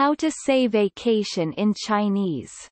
How to say vacation in Chinese